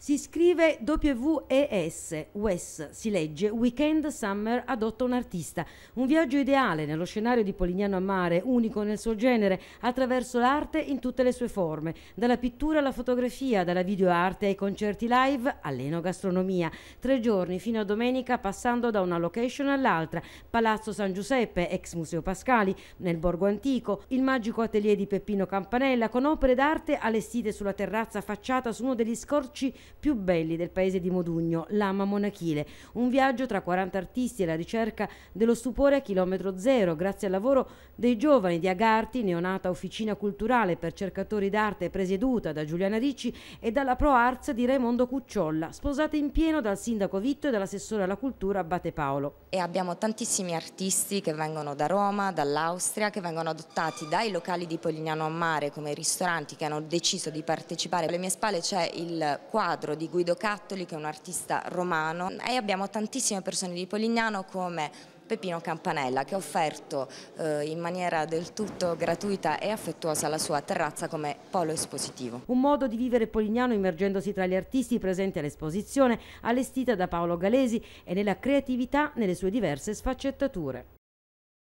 Si scrive WES, WES, si legge Weekend Summer adotta un artista, un viaggio ideale nello scenario di Polignano a mare, unico nel suo genere, attraverso l'arte in tutte le sue forme, dalla pittura alla fotografia, dalla videoarte ai concerti live all'enogastronomia, tre giorni fino a domenica passando da una location all'altra, Palazzo San Giuseppe, ex Museo Pascali, nel Borgo Antico, il magico atelier di Peppino Campanella con opere d'arte allestite sulla terrazza affacciata su uno degli scorci più belli del paese di Modugno, Lama Monachile. Un viaggio tra 40 artisti e la ricerca dello stupore a chilometro zero, grazie al lavoro dei giovani di Agarti, neonata officina culturale per cercatori d'arte presieduta da Giuliana Ricci e dalla Pro Arts di Raimondo Cucciolla, sposata in pieno dal sindaco Vitto e dall'assessore alla cultura Abate Paolo. E abbiamo tantissimi artisti che vengono da Roma, dall'Austria, che vengono adottati dai locali di Polignano a Mare come ristoranti che hanno deciso di partecipare. Alle mie spalle c'è il quadro quadro di Guido Cattoli che è un artista romano e abbiamo tantissime persone di Polignano come Peppino Campanella che ha offerto eh, in maniera del tutto gratuita e affettuosa la sua terrazza come polo espositivo. Un modo di vivere polignano immergendosi tra gli artisti presenti all'esposizione allestita da Paolo Galesi e nella creatività nelle sue diverse sfaccettature.